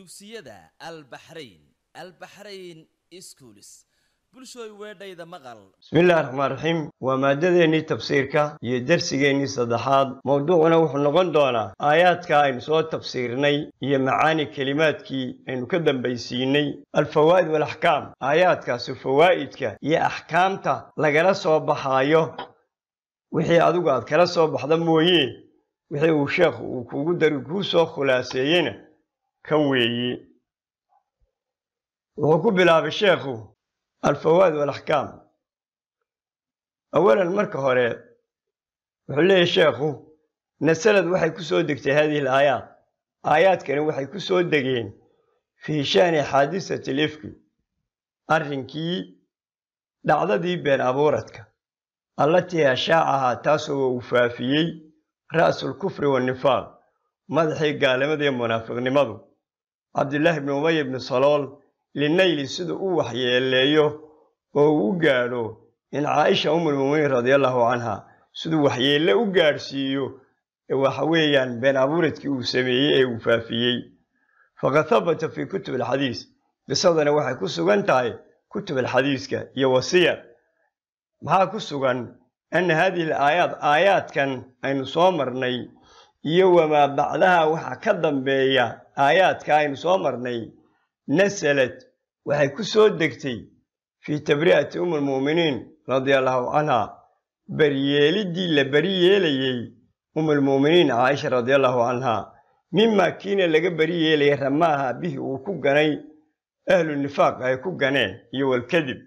dugsiyada albaxrayn albaxrayn schools bulshooy weedhayda maqal bismillahi raxmaan raxiim waa maadadeennii tafsiirka iyo darsigeennii saddexaad mowduucuna wuxuu noqon doonaa aayaadka aynu soo tafsiirnay iyo macaani kelimaadkii aynu ka dambaysiinay alfawaa'id walaxkaam aayaadkaasi fawaa'idka iyo axkaamta lagala soo baxaayo wixii adigu aad kala soo baxda mooye wixii uu sheekhu uu kuugu dari kuu soo khulaaseeyeyna kan weeyi wuxuu ku bilaabay sheekhu alfawaad walaxkaam awalan marka hore wuxuu leeyahy sheekhu nasalad waxay ku soo degtay haadihi alaayaad aayaadkani waxay ku soo degeen fii sha'ni xaadisati lifki arrinkii dhacdadii been abuuradka allatii ashaacahaa taasoo uu faafiyey ra'sulkufri kufri wannifaaq madaxii gaalnimadaiyo munaafiqnimadu cabdilaahi bni umaya bni salool linayli siduu u waxyeeleeyo oo u gaadho in caaisha umulmuminiin radia allaahu canha siduu waxyeelle u gaadhsiiyo waxa weeyaan been abuuradkii uu sameeyey ee uu faafiyey faqad habata fii kutub alxadiis qisadana waxay ku sugan tahay kutub alxadiiska iyo wasiya maxaa ku sugan anna haadihi alaayaad aayaadkan aynu soo marnay iyo wamaa bacdaha waxaa ka dambeeya aayaadka aynu soo marnay nasalad waxay ku soo degtay fii tabri'ati umm radia allaahu canhaa baryeeliddii la beri yeelayey umulmu'miniin caaisha radia allahu canhaa mimaa kiina laga beri yeelayay ramaaha bihi uu ku ganay ahlu nifaaq ay ku ganeen iyo walkadib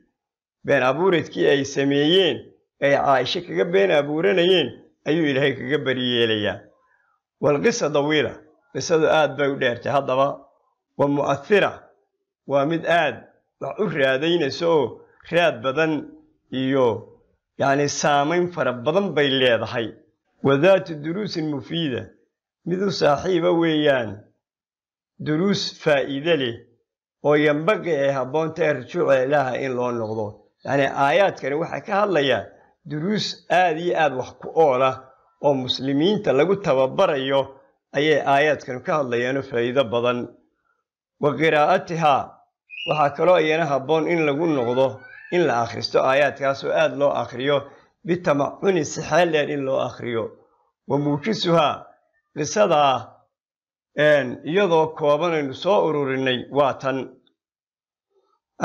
been abuuradkii ay sameeyeen ay caaisho kaga been abuuranayeen ayuu ilaahay kaga beri yeelayaa walqisa dawiila qisadu aad bay u dheertay haddaba wa mu'ahira waa mid aad wax u raadaynaysa oo raad badan iyo yacnii saamayn fara badan bay leedahay wa daatu duruusin mufiida mid u saaxiiba weeyaan duruus faa'iide leh oo yambaqi ay habboontae rujuuca ilaaha in loo noqdo yacnii aayaadkani waxay ka hadlayaa duruus aad iyo aad wax ku oola oo muslimiinta lagu tababarayo ayay aayaadkanu ka hadlayaano faa'iido badan wa qiraa'atihaa waxaa kaloo iyana habboon in lagu noqdo in la akhristo aayaadkaasoo aada loo akhriyo bitamacuni sixeel dheer in loo akhriyo wa muujisuhaa qisadaa iyadoo kooban aynu soo ururinay waa tan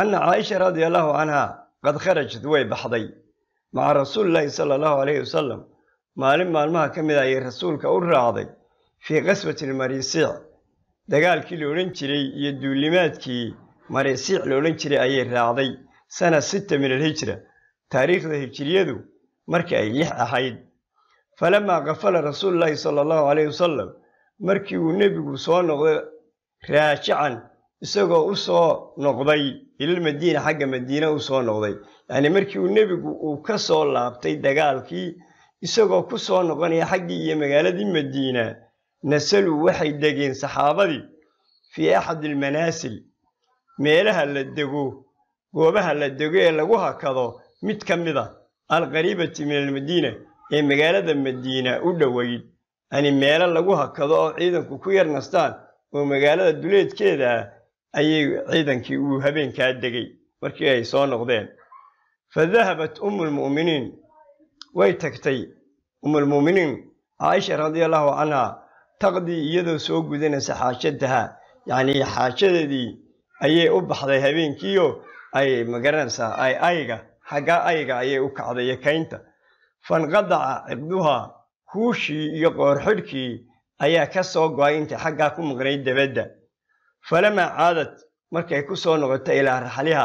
anna caaisha radia allaahu canha qad kharajad way baxday maca rasuulilaahi sala allahu calayhi wasalam maalin maalmaha ka mid ah ayay rasuulka u raacday fii qaswati qaswatilmarisiic dagaalkii laodhan jiray iyo duulimaadkii marisiic laodhan jiray ayay raacday sana sitta min alhijra taariikhda hijriyadu markii ay lix ahayd falamaa qafala rasuululaahi sala allahu caleyhi wasalam markii uu nebigu soo noqday raajican isagoo u soo noqday ilalmadiina xagga madiina u soo noqday yacnii markii uu nebigu uu ka soo laabtay dagaalkii isagoo ku soo noqonaya xaggii iyo magaaladii madiina nasalu waxay degeen saxaabadii fii axadi almanaasil meelaha la dego goobaha la dego ee lagu hakado mid ka mid a ah alqariibati min almadiina ee magaalada madiina u dhoweyd ani meelo lagu hakado oo ciidanku ku yar nastaan oo magaalada duleedkeeda ah ayay ciidankii uu habeenkaa degay markii ay soo noqdeen fa dahabat ummulmu'miniin way tagtay umulmuuminiin caaisha radiallahu canhaa taqdii iyadoo soo gudanaysa xaajadaha yacnii xaajadeedii ayay u baxday habeenkiiyo ay magaranaysaa ay ayga xaggaa ayga ayay u kacday iyo kaynta fanqadaca cibduhaa huushii iyo qoorxidhkii ayaa ka soo go-ay intay xaggaa ku maqnayd debadda falamaa caadad markay ku soo noqotay ilaa raxliha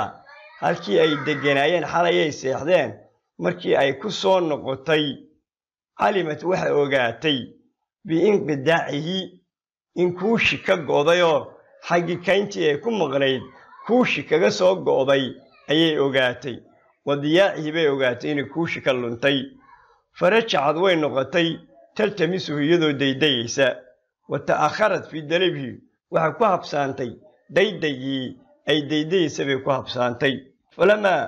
halkii ay degganaayeen xalayay seexdeen markii ay ku soo noqotay calimad waxay ogaatay biinqidaacihi in kuushi ka go'dayoo xaggii kayntii ay ku maqnayd kuushi kaga soo go'day ayay ogaatay wa diyaacihi bay ogaatay inay kuushi ka luntay farajacad way noqotay taltamisuhu iyadoo daydayaysa wa ta'akharad fii dalabihi waxay ku habsaantay daydayii ay daydayaysa bay ku habsaantay falamaa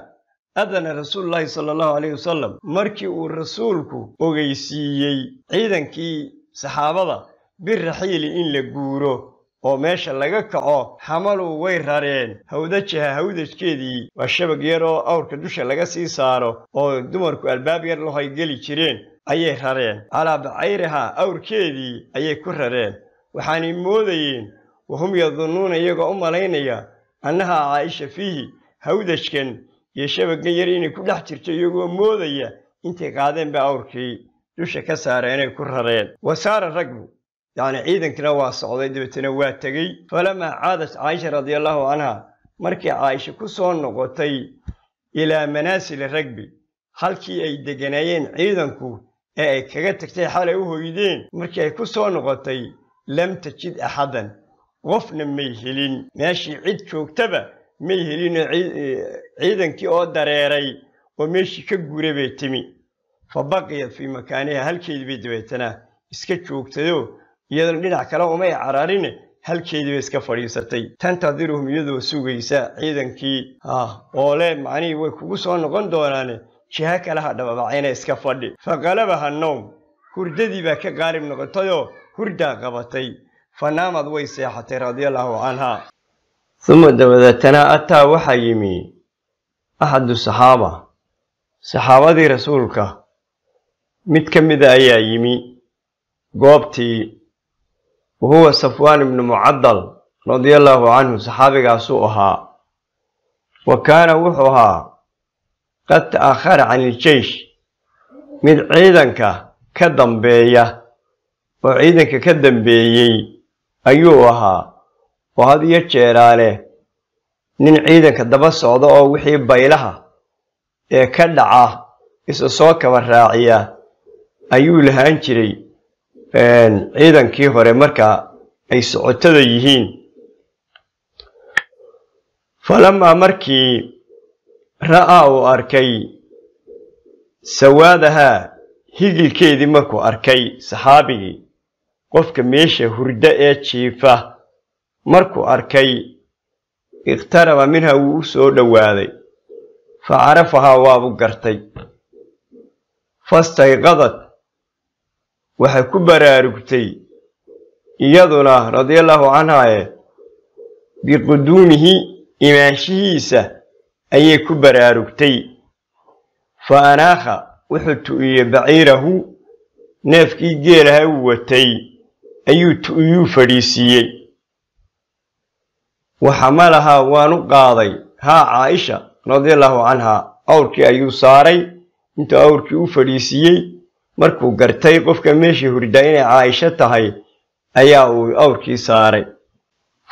adana rasuululaahi sala allahu caleyhi wasalam markii uu rasuulku ogeysiiyey ciidankii saxaabada biraxiili in la guuro oo meesha laga kaco xamalu way rareen hawdajaha hawdajkeedii waa shabag yaroo awrka dusha laga sii saaro oo dumarku albaab yar geli jireen ayay rareen calaa bacayriha awrkeedii ayay ku rareen waxaanay moodayeen wahum yadunuuna iyagoo u malaynaya annahaa caaisha fiihi hawdajkan iyo shabagga yar inay ku dhex jirto iyagoo moodaya intay qaadeen baa awrkii dusha ka saareen ay ku rareen wa saara ragbu yacni ciidankina waa socday dabeetana waa tegey falamaa caadat caaisha radiallaahu canha markii caaisha ku soo noqotay ilaa manaasili ragbi halkii ay deganaayeen ciidanku ee ay kaga tagtay xalay u hoydeen markii ay ku soo noqotay lam tajid axaddan qofna may helin meeshii cid joogtaba may helino ciidankii oo dareeray oo meeshii ka guuray bay timi fa baqiyad fii makaaniha halkeedii bay dabeetanaa iska joogtayoo iyadana dhinac kale umay cararine halkeedii bay iska fadhiisatay tantadiruhum iyadoo sugaysa ciidankii ah, oo le macnihii way kugu soo noqon doonaane jiha kale ha dhababacayna iska fadhi fa qalabaha nowm hurdadii baa ka qaalib noqotayoo hurdaa qabatay fanaamad way seexatay radiallaahu canhaa uma dabadeetana ataa waxaa yimi axadu saxaaba saxaabadii rasuulka mid ka mida ayaa yimi goobtii wa huwa safwaan ibnu mucadal radia allaahu canhu saxaabigaasuu ahaa wa kaana wuxuu ahaa qad ta'akhara can iljeish mid ciidanka ka dambeeya oo ciidanka ka dambeeyey ayuu ahaa oo had iyo jeeraale nin ciidanka daba socda oo wixii baylaha ee ka dhaca isu soo kaba raaciya ayuu lahaan jiray ciidankii hore marka ay socotada yihiin falamaa markii ra'aa uu arkay sawaadahaa higilkeedii markuu arkay saxaabigii qofka meesha hurda ee jiifa markuu arkay iqtaraba minha wuu u soo dhowaaday fa carafahaa waabu gartay fastayqadad waxay ku baraarugtay iyaduna radiallaahu canhaye biquduumihi imaanshihiisa ayay ku baraarugtay fa anaakha wuxuu tu'iyey baciirahu neefkii geelaha uu watay ayuu tu'iyuu fadhiisiiyey waxamalahaa waanu qaaday haa caaisha radiallaahu canhaa awrkii ayuu saaray intuu awrkii u fadhiisiiyey markuu gartay qofka meeshii hurdaa inay caaisho tahay ayaa uu awrkii saaray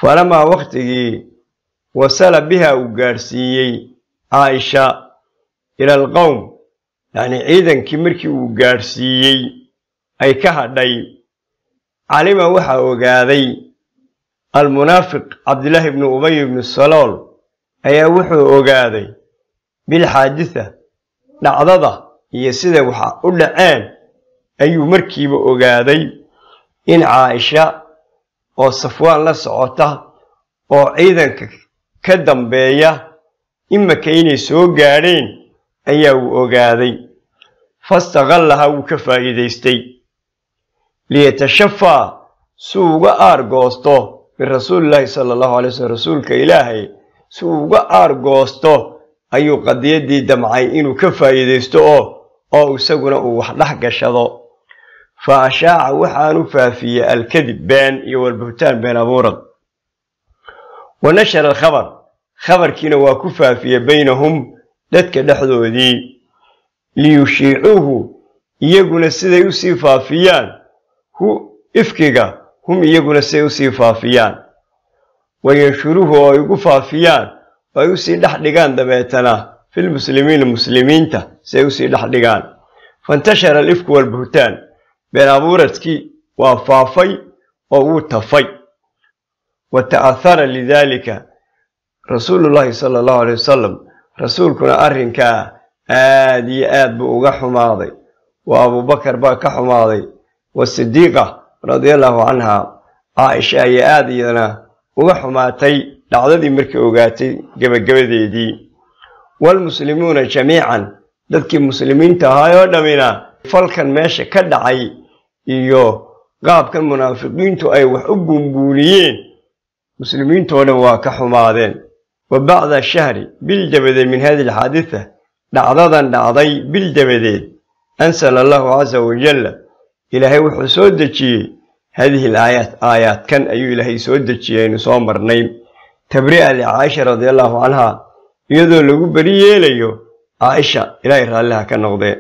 falamaa wakhtigii wasala biha uu gaadhsiiyey caaisha ila alqowm yacnii ciidankii markii uu gaadhsiiyey ay ka hadhay calima waxaa ogaaday almunaafiq cabdillaahi ibnu ubay ibnu salool ayaa wuxuu ogaaday bilxaaditha dhacdada iyo siday waxa u dhaceen ayuu markiiba ogaaday in caaisha oo safwaan la socota oo ciidanka ka dambeeya imaka inay soo gaadheen ayaa uu ogaaday fastaqallaha wuu ka faa'iidaystay liyatashafaa suu uga aargoosto birasuulilaahi sala allahu alay waslm rasuulka ilaahay si uu uga aar goosto ayuu qadiyaddii damcay inuu ka faa'iidaysto oo oo isaguna uu wax dhex gashado fa ashaaca waxaanu faafiyey alkadib been iyo walbuhtaan been abuurad wa nashara alkhabar khabarkiina waa ku faafiyey baynahum dadka dhexdoodii liyushiicuuhu iyaguna siday usii faafiyaan hu ifkiga hum iyaguna say usii faafiyaan wayenshuruhu oo ay ugu faafiyaan oo ay usii dhex dhigaan dabeetana filmuslimiina muslimiinta si usii dhex dhigaan faintashara alifku walbuhtaan been abuuradkii waa faafay oo wuu tafay wa ta'ahara lidaalika rasuulullaahi sala allahu aley wasalam rasuulkuna arrinkaa aad iyo aad buu uga xumaaday wa abuubakar baa ka xumaaday wasidiiqa radiallahu canha caaisha ayaa aada iyadana uga xumaatay dhacdadii markii ogaatay gebagabadeedii walmuslimuuna jamiican dadkii muslimiinta ahaay oo dhammina falkan meesha ka dhacay iyo qaabkan munaafiqiintu ay wax u buunbuuniyeen muslimiintoo dhan waa ka xumaadeen wa bacda shahri bil dabadeed min hadi lxaadita dhacdadan dhacday bil dabadeed ansala allahu caza wajalla ilaahay wuxuu soo dejiyey haadihi alaayaat aayaadkan ayuu ilaahay soo dejiyey aynu soo marnay tabri'a licaasha radiallahu canha iyadoo lagu beri yeelayo caaisha ilaahay raalliha ka noqdee